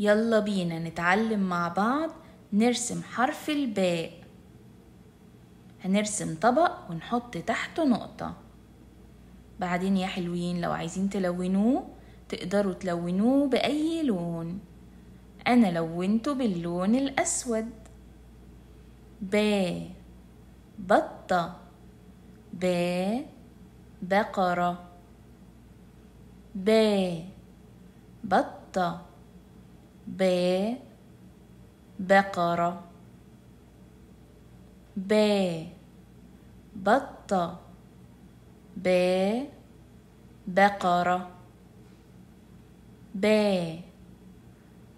يلا بينا نتعلم مع بعض نرسم حرف الباء هنرسم طبق ونحط تحته نقطة بعدين يا حلوين لو عايزين تلونوه تقدروا تلونوه بأي لون أنا لونته باللون الأسود ب بطة ب بقرة ب بطة ب بقرة ب بطة ب بقرة ب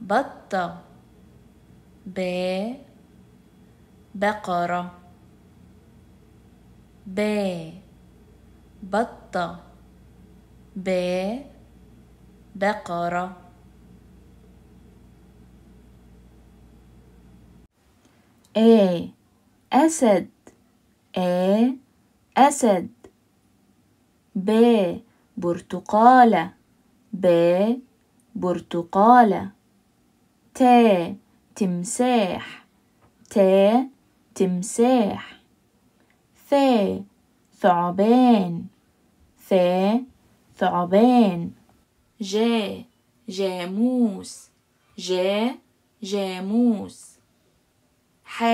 بطة ب بقرة ب بطة ب بقرة A أسد A أسد ب برتقالة ب برتقالة T تمساح ت تمساح ث ثعبان ث ثعبان ج جاموس ج جاموس ح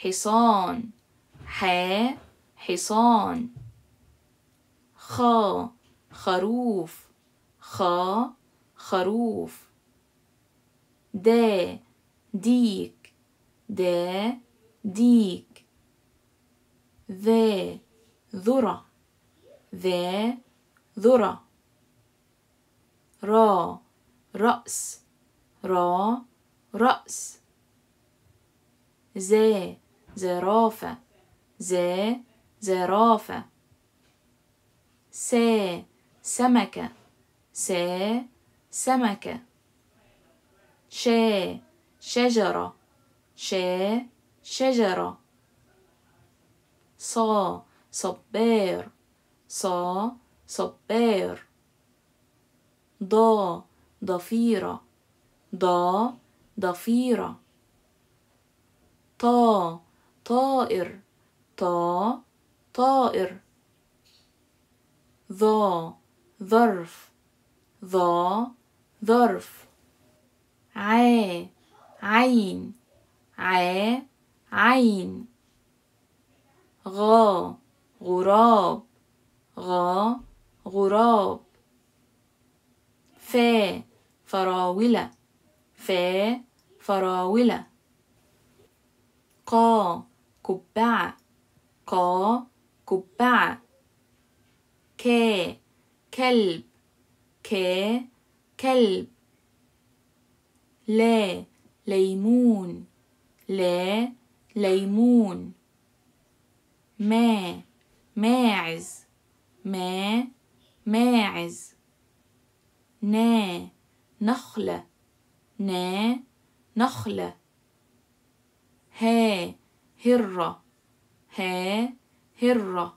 حصان ح حصان خ خروف خ خروف د ديك د ديك ذا ذرة ذا ذرة را رأس را رأس ز زرافة ز زرافة س سمكة س سمكة ش شجرة ش شجرة ص صبير ص صبير ض ضفيرة ض ضفيرة طا طائر طا طائر ظا ظرف ظا ظرف ع عين ع عين غا غراب غا غراب ف فراولة ف فراولة قا قبعة قا قبعة ك كلب ك كلب لا ليمون لا ليمون ما ماعز ما ماعز نا نخلة نا نخلة ها هرة ها هرة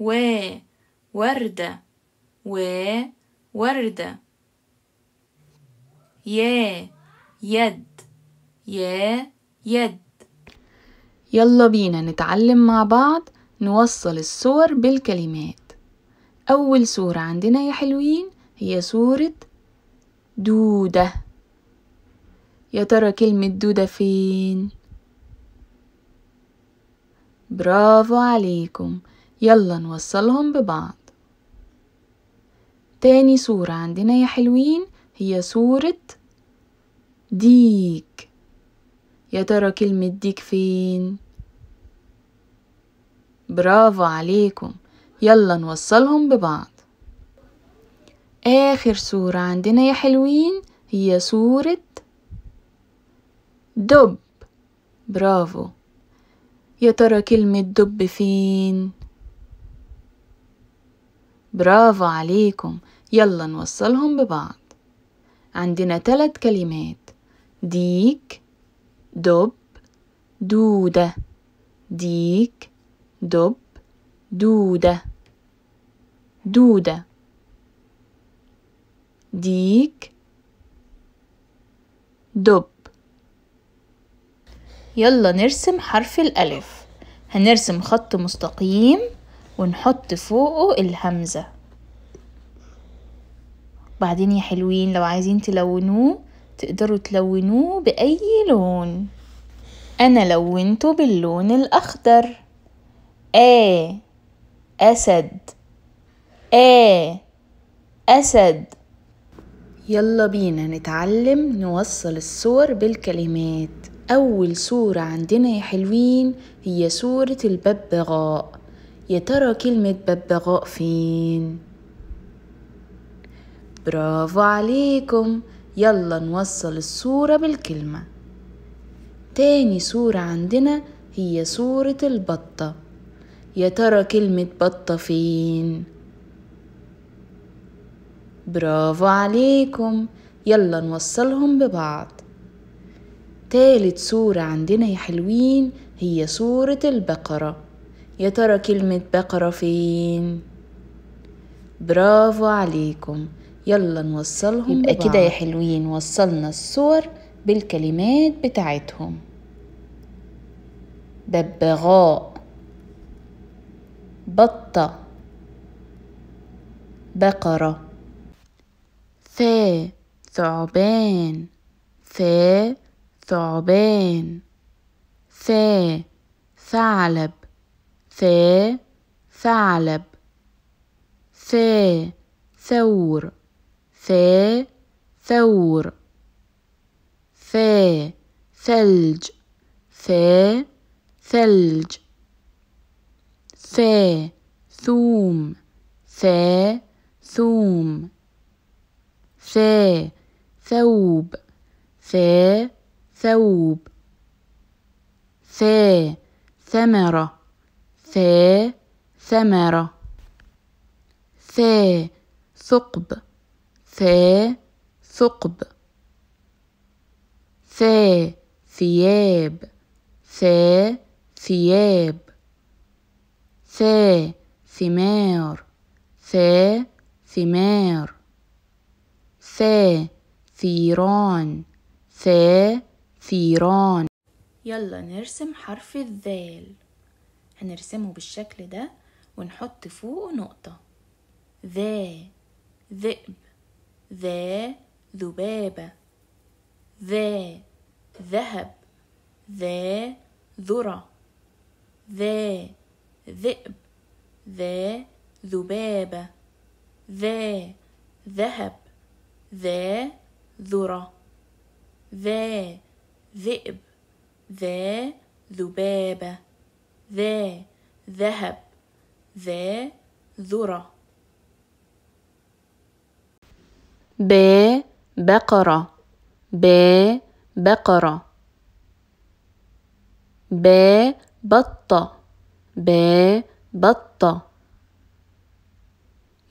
و وردة و وردة يا يد يا يد يلا بينا نتعلم مع بعض نوصل الصور بالكلمات أول صورة عندنا يا حلوين هي صورة دودة يا ترى كلمة دودة فين؟ برافو عليكم يلا نوصلهم ببعض تاني صورة عندنا يا حلوين هي صورة ديك يا ترى كلمة ديك فين؟ برافو عليكم يلا نوصلهم ببعض آخر صورة عندنا يا حلوين هي صورة دب برافو يا ترى كلمة دب فين؟ برافو عليكم يلا نوصلهم ببعض عندنا تلات كلمات ديك دب دودة ديك دب دودة دودة ديك دب يلا نرسم حرف الألف هنرسم خط مستقيم ونحط فوقه الهمزة بعدين يا حلوين لو عايزين تلونوه تقدروا تلونوه بأي لون أنا لونته باللون الأخضر آ أسد آ أسد يلا بينا نتعلم نوصل الصور بالكلمات أول سورة عندنا يا حلوين هي سورة الببغاء يا ترى كلمة ببغاء فين؟ برافو عليكم يلا نوصل الصورة بالكلمة تاني سورة عندنا هي سورة البطة يا ترى كلمة بطة فين؟ برافو عليكم يلا نوصلهم ببعض تالت سورة عندنا يا حلوين هي سورة البقرة يا ترى كلمة بقرة فين؟ برافو عليكم يلا نوصلهم يبقى كده يا حلوين وصلنا الصور بالكلمات بتاعتهم ببغاء بطة بقرة ثاء ثعبان ثاء ثعبان ثا ثعلب ثا ثعلب ثا ثور ثا ثور ثا ثلج ثا ثلج ثا ثوم ثا ثوم ثا ثوب ثا ثوب ث ثمرة ث ثمرة ث ثقب ث ثقب ث ثياب ث ثياب ث ثمار ث ثمار ث ثيران ث ثيران يلا نرسم حرف الذال هنرسمه بالشكل ده ونحط فوقه نقطة ذا ذئب ذا ذبابة ذا ذهب ذا ذرة ذا ذئب ذا ذبابة ذا ذهب ذا ذرة ذا ذئب ذا ذبابة ذا ذهب ذا ذرة ب بقرة ب بقرة ب بطة ب بطة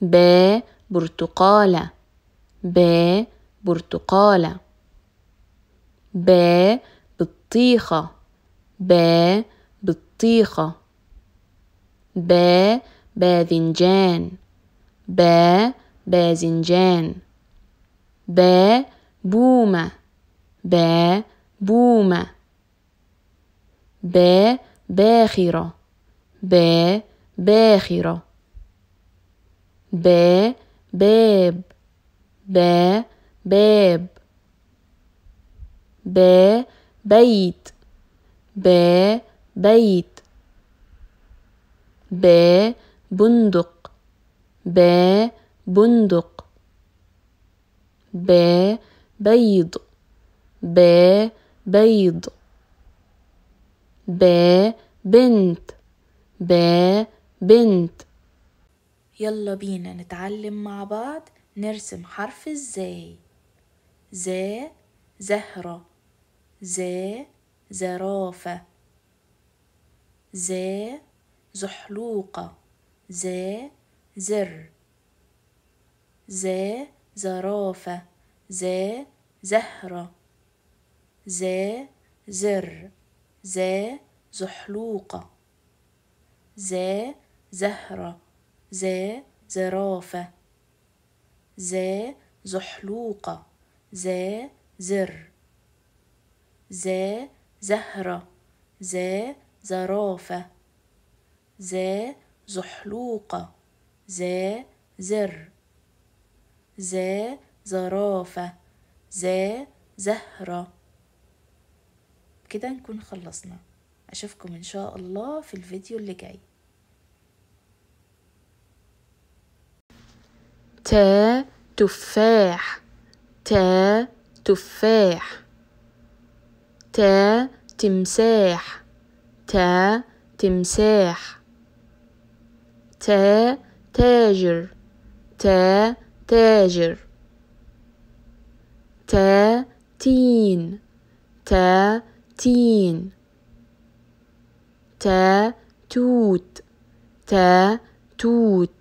ب برتقالة ب برتقالة ب بالطيخة ب بالطيخة ب باذنجان ب باذنجان ب بومة ب بومة ب باخرة ب باخرة ب باب ب باب ب بيت ب بيت ب بندق ب بندق ب بيض ب بيض ب بنت ب بنت يلا بينا نتعلم مع بعض نرسم حرف الزاي زا زهرة ز زرافة ز زحلوقة ز زر ز زرافة ز زهرة ز زر ز زحلوقة ز زهرة ز زرافة ز زحلوقة ز زر ز زهرة ز زرافة ز زحلوقة ز زر ز زرافة ز زهرة كده نكون خلصنا أشوفكم إن شاء الله في الفيديو اللي جاي تا تفاح تا تفاح تا تمساح تا تمساح تا تاجر تا تاجر تا تين تا تين تا توت تا توت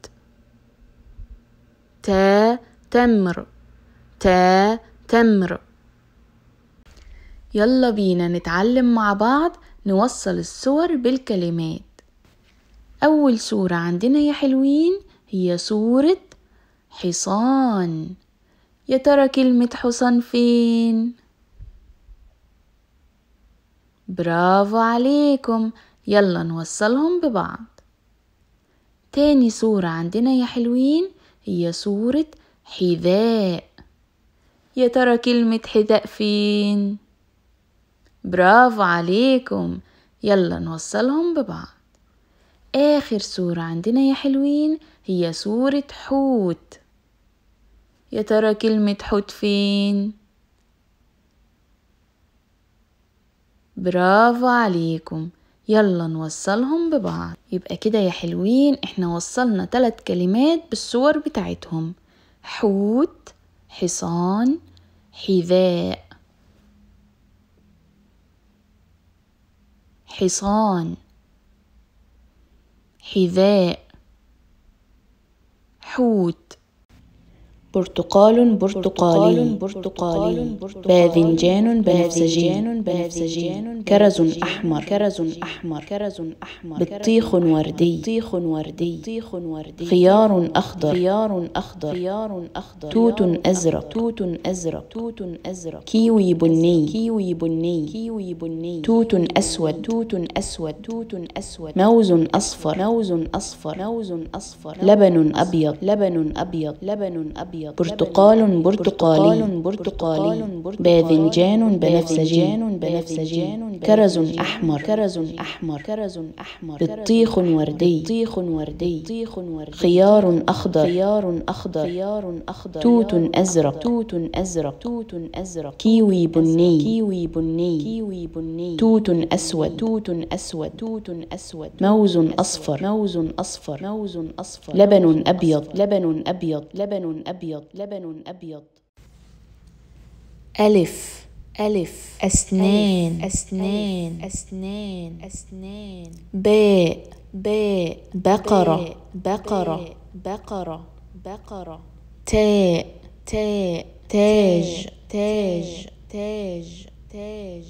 تا تمر تا تمر يلا بينا نتعلم مع بعض نوصل الصور بالكلمات أول صورة عندنا يا حلوين هي صورة حصان يا ترى كلمة حصان فين؟ برافو عليكم يلا نوصلهم ببعض تاني صورة عندنا يا حلوين هي صورة حذاء يا ترى كلمة حذاء فين؟ برافو عليكم يلا نوصلهم ببعض آخر صورة عندنا يا حلوين هي صورة حوت يا ترى كلمة حوت فين؟ برافو عليكم يلا نوصلهم ببعض يبقى كده يا حلوين احنا وصلنا ثلاث كلمات بالصور بتاعتهم حوت حصان حذاء حصان حذاء حوت برتقال برتقالي برتقالي باذنجان بنفسجي بنفسجي كرز أحمر كرز أحمر كرز أحمر بطيخ وردي بطيخ وردي بطيخ وردي خيار أخضر خيار أخضر خيار أخضر توت أزرق توت أزرق توت أزرق كيوي بني كيوي بني كيوي بني توت أسود توت أسود توت أسود موز أصفر موز أصفر موز أصفر لبن أبيض لبن أبيض لبن أبيض برتقال برتقالي برتقالي باذنجان بنفسجي بنفسجي كرز أحمر كرز أحمر كرز أحمر بطيخ وردي بطيخ وردي بطيخ وردي خيار أخضر خيار أخضر خيار أخضر توت أزرق توت أزرق توت أزرق كيوي بني كيوي بني كيوي بني توت أسود توت أسود توت أسود موز أصفر موز أصفر موز أصفر لبن أبيض لبن أبيض لبن أبيض أبيض لبن أبيض ألف ألف أسنان أسنان أسنان أسنان باء باء بقرة بقرة بقرة بقرة تاء تاء تاج تاج تاج تاج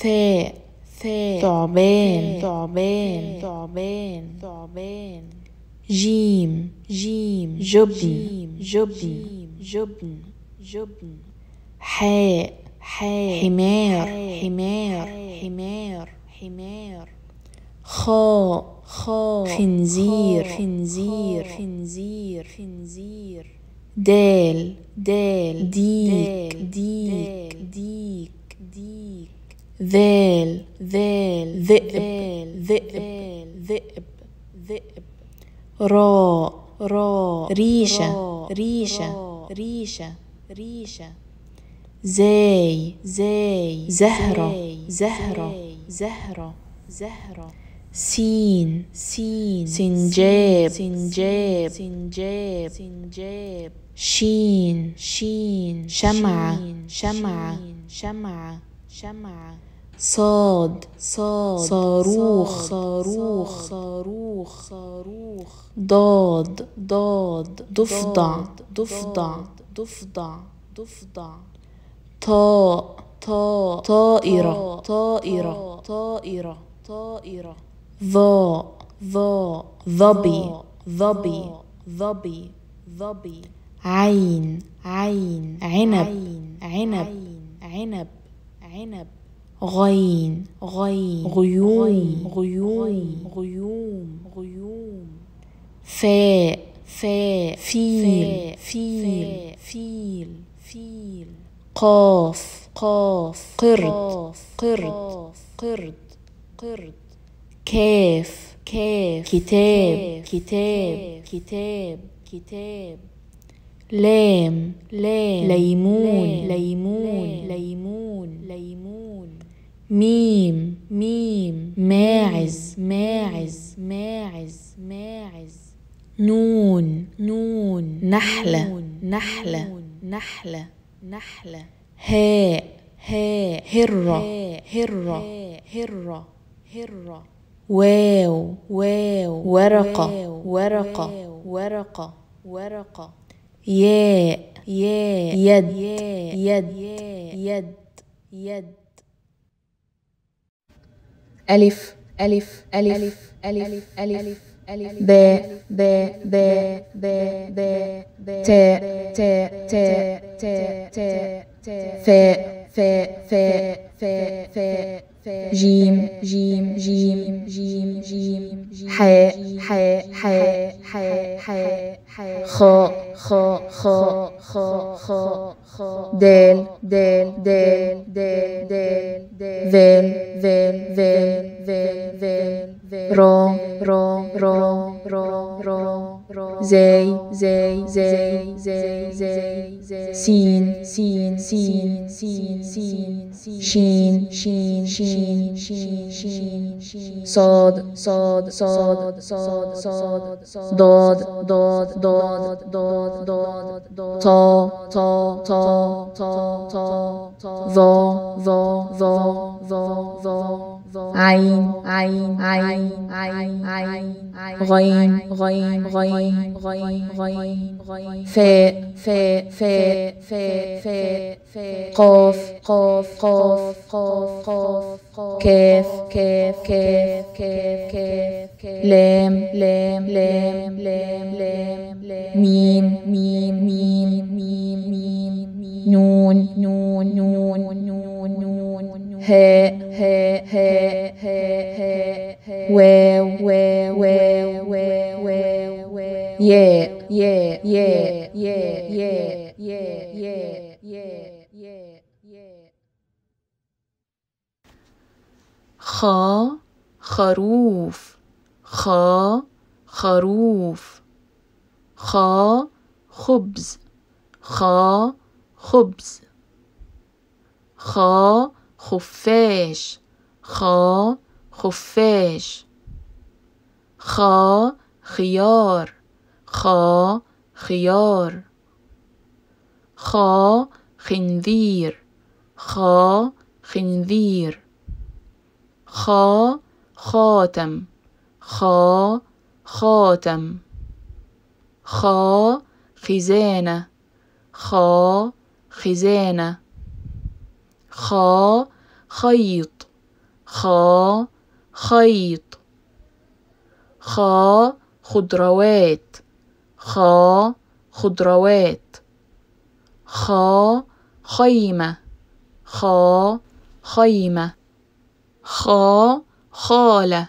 ثاء ثاء ثعبان ثعبان ثعبان ثعبان جيم جيم جبن جبن جبن جبن حاء حاء حمار حمار حمار حمار خاء خاء خنزير خنزير خنزير خنزير دال دال ديك ديك ديك ديك ذال ذال ذئب ذئب ذئب ذئب راء راء ريشة ريشة ريشة ريشة زاي زاي زهرة زهرة زهرة زهرة سين سين سنجاب سنجاب سنجاب سنجاب شين شين شمعة شمعة شمعة شمعة صاد صاد صاروخ صاروخ صاروخ صاروخ ضاد ضاد ضفدع ضفدع ضفدع ضفدع طاء طاء طائرة طائرة طائرة طائرة ظاء ظاء ظبي ظبي ظبي ظبي عين عين عنب عنب عنب عنب غين غين غيوم غيوم غيوم غيوم فاء فاء فيل فيل فيل فيل قاف قاف قرد قرد قرد قرد كاف كاف كتاب كتاب كتاب كتاب لام لام ليمون ليمون ليمون ليمون ميم ميم ماعز ماعز ماعز ماعز نون نون نحلة نحلة نحلة نحلة هاء هاء هرة هرة هرة هرة واو واو ورقة ورقة ورقة ورقة ياء ياء يد يد يد يد Elif, Elif, Elif, Elif, Elif, Elif, there, there, there, there, there, there, te, te, te, te, te, te, fe, fe, fe, fe, fe, جيم جيم جيم جيم جيم حاء حاء حاء حاء حاء خو خو خو خو خو دل دل دل دل دل ول ول ول ول ول رو رو رو رو رو زي زي زي زي زي سين سين سين سين سين شين شين شين شين شين صاد صاد صاد صاد صاد ضاد ضاد do, do, do, do, do, عين عين عين عين عين غين غين غين غين غين فاء فاء فاء فاء فاء قاف قاف قاف قاف قاف كاف كاف كاف كاف كاف لام لام لام لام لام ميم ميم ميم ميم ميم نون نون نون نون نون هاء هاء هاء هاء هاء واو واو واو واو واو ياء ياء ياء ياء ياء ياء ياء ياء ياء ياء خا خروف خا خروف خا خبز خا خبز خا خفش خا خفش خا خیار خا خیار خا خنزیر خا خنزیر خا خاتم خا خاتم خا خزانة خا خزانة خا خيط خا خيط خا خضروات خا خضروات خا خيمة خا خيمة خا خالة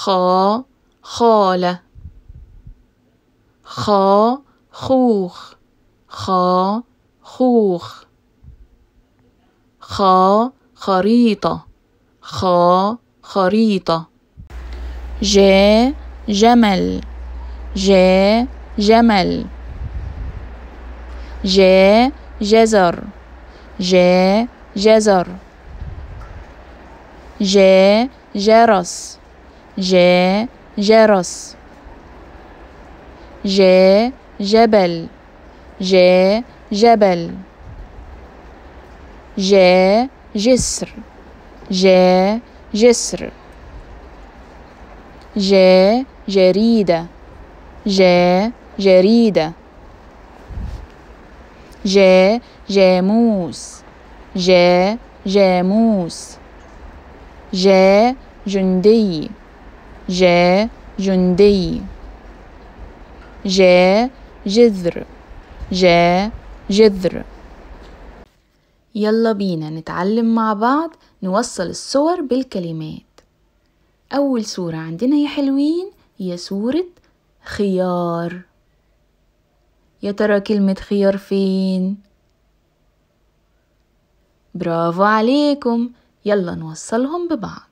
خا خالة خا خوخ خا خوخ خا خريطة خا خريطة ج جمل ج جمل ج جزر ج جزر ج جرس ج جرس ج جبل ج جبل جاء جسر جاء جسر جاء جريدة جاء جريدة جاء جاموس جاء جاموس جاء جندي جاء جندي جاء جذر جاء جذر يلا بينا نتعلم مع بعض نوصل الصور بالكلمات أول صورة عندنا يا حلوين هي صورة خيار يا ترى كلمة خيار فين؟ برافو عليكم يلا نوصلهم ببعض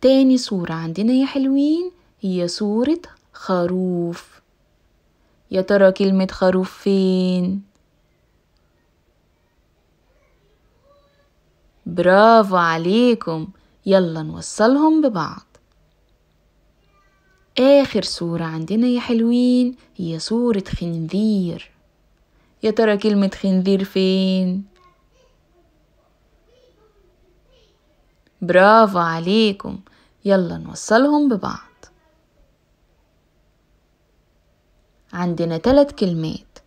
تاني صورة عندنا يا حلوين هي صورة خروف يا ترى كلمة خروف فين برافو عليكم يلا نوصلهم ببعض آخر صورة عندنا يا حلوين هي صورة خنذير يا ترى كلمة خنذير فين؟ برافو عليكم يلا نوصلهم ببعض عندنا ثلاث كلمات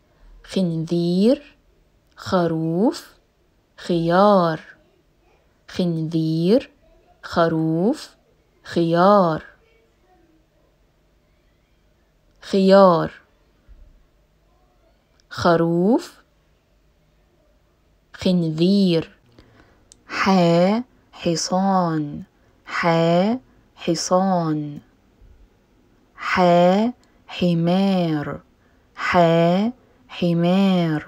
خنذير خروف خيار خنذير خروف خيار خيار خروف خنذير ح حصان ح حصان ح حمار ح حمار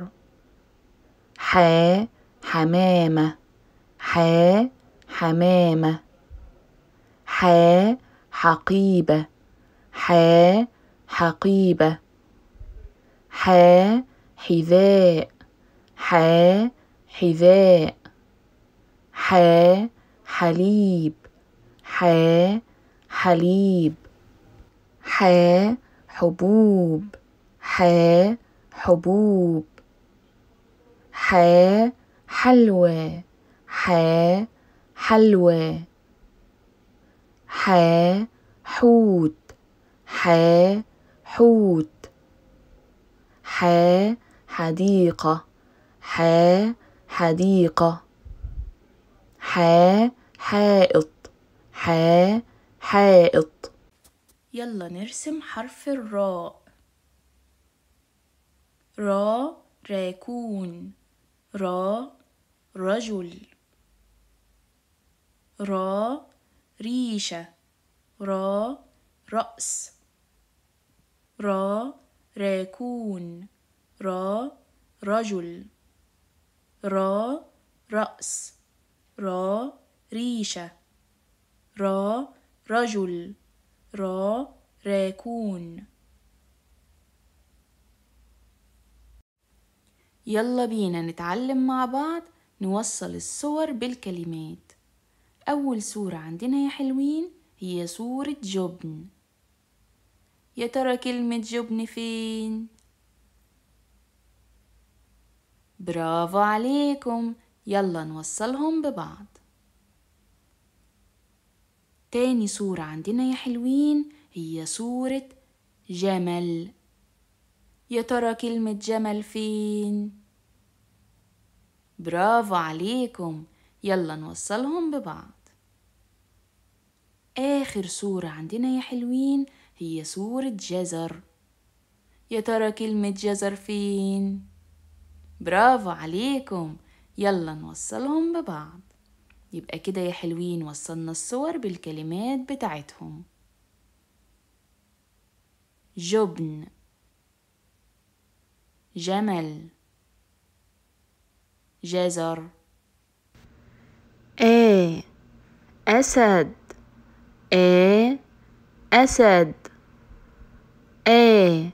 ح حمامة ح حمامة ح حقيبة ح حقيبة ح حذاء ح حذاء ح حليب ح حليب ح حبوب ح حبوب ح حلوى ح حلوى ح حوت ح حوت ح حديقة ح حديقة ح حائط ح حائط يلا نرسم حرف الراء را راكون را رجل را ريشة را رأس را راكون را رجل را رأس را ريشة را رجل را راكون يلا بينا نتعلم مع بعض نوصل الصور بالكلمات أول صورة عندنا يا حلوين هي صورة جبن يا ترى كلمة جبن فين؟ برافو عليكم يلا نوصلهم ببعض تاني صورة عندنا يا حلوين هي صورة جمل يا ترى كلمة جمل فين؟ برافو عليكم يلا نوصلهم ببعض آخر صورة عندنا يا حلوين هي صورة جزر يا ترى كلمة جزر فين؟ برافو عليكم يلا نوصلهم ببعض يبقى كده يا حلوين وصلنا الصور بالكلمات بتاعتهم جبن جمل جزر ايه أسد ايه أسد ايه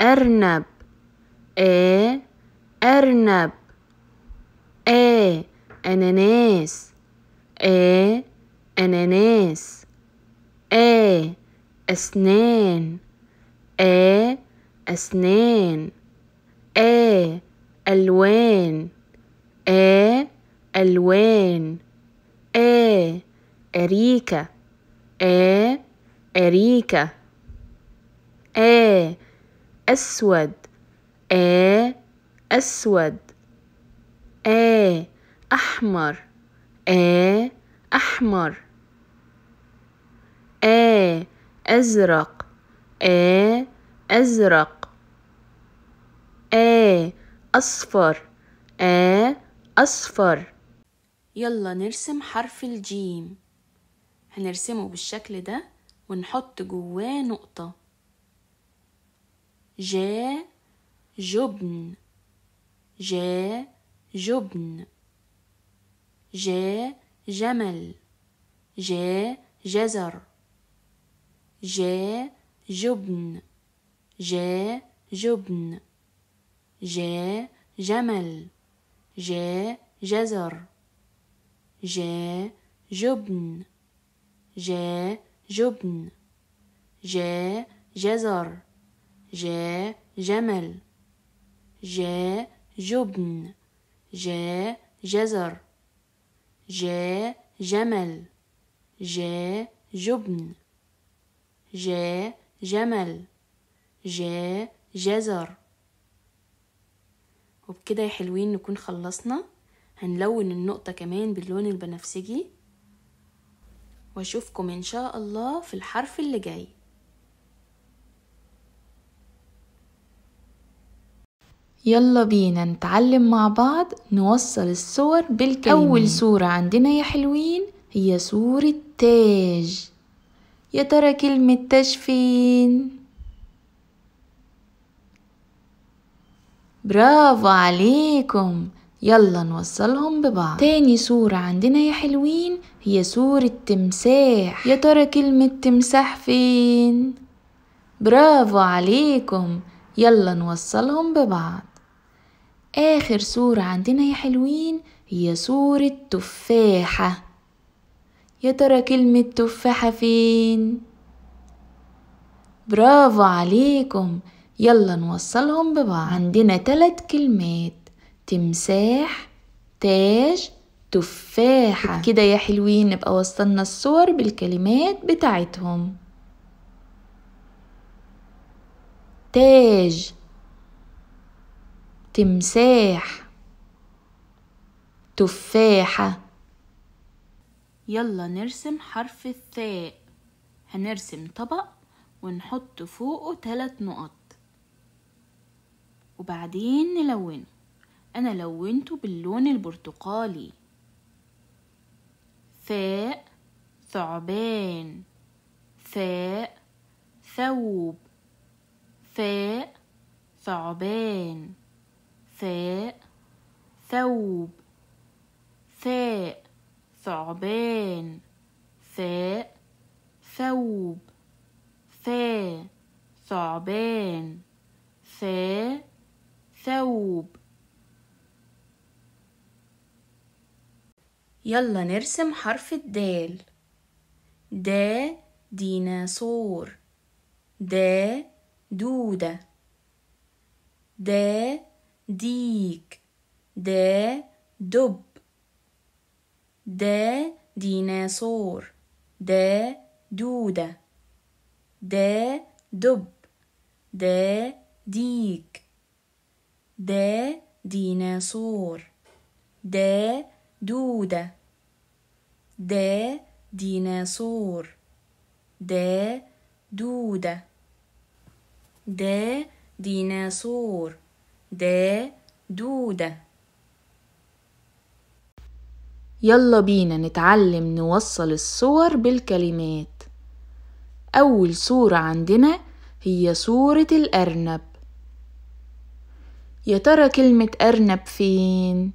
أرنب ايه أرنب ايه أناناس A أناناس A أسنان A أسنان A ألوان A ألوان A أريكة A أريكة A أسود A أسود A أحمر آ أحمر آ أزرق آ أزرق آ أصفر آ أصفر يلا نرسم حرف الجيم هنرسمه بالشكل ده ونحط جواه نقطة جا جبن جا جبن ج جمل ج جزر ج جبن ج جبن ج جمل ج جزر ج جبن ج جبن ج جزر ج جمل ج جبن ج جزر ج جمل ج جبن ج جمل ج جزر وبكده يا حلوين نكون خلصنا هنلون النقطة كمان باللون البنفسجي واشوفكم ان شاء الله في الحرف اللي جاي يلا بينا نتعلم مع بعض نوصل الصور بالكلمة أول صورة عندنا يا حلوين هي صورة تاج يا ترى كلمة تاج فين؟ برافو عليكم يلا نوصلهم ببعض تاني صورة عندنا يا حلوين هي صورة تمساح يا ترى كلمة تمساح فين؟ برافو عليكم يلا نوصلهم ببعض آخر صورة عندنا يا حلوين هي صورة تفاحة يا ترى كلمة تفاحة فين؟ برافو عليكم يلا نوصلهم ببعض عندنا تلات كلمات تمساح تاج تفاحة كده يا حلوين نبقى وصلنا الصور بالكلمات بتاعتهم تاج تمساح تفاحة يلا نرسم حرف الثاء هنرسم طبق ونحط فوقه تلات نقط وبعدين نلونه أنا لونته باللون البرتقالي ثاء ثعبان ثاء ثوب ثاء ثعبان ثاء ثوب ثاء ثعبان ثاء ثوب ثاء ثعبان ثاء ثوب يلا نرسم حرف الدال دا ديناصور دا دودة دا ديك د دب د ديناصور د دودة د دب د ديك د ديناصور د دودة د ديناصور د دودة د ديناصور د دودة يلا بينا نتعلم نوصل الصور بالكلمات أول صورة عندنا هي صورة الأرنب يا ترى كلمة أرنب فين؟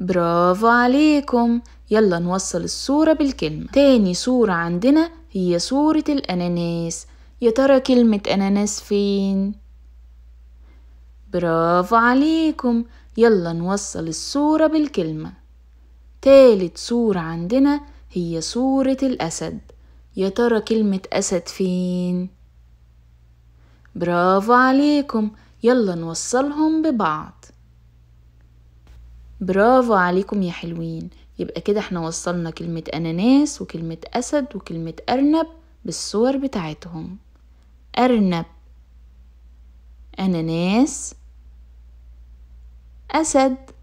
برافو عليكم يلا نوصل الصورة بالكلمة تاني صورة عندنا هي صورة الأناناس يا ترى كلمة أناناس فين؟ برافو عليكم يلا نوصل الصورة بالكلمة تالت صورة عندنا هي صورة الأسد يا ترى كلمة أسد فين؟ برافو عليكم يلا نوصلهم ببعض برافو عليكم يا حلوين يبقى كده احنا وصلنا كلمة أناناس وكلمة أسد وكلمة أرنب بالصور بتاعتهم أرنب أناناس أسد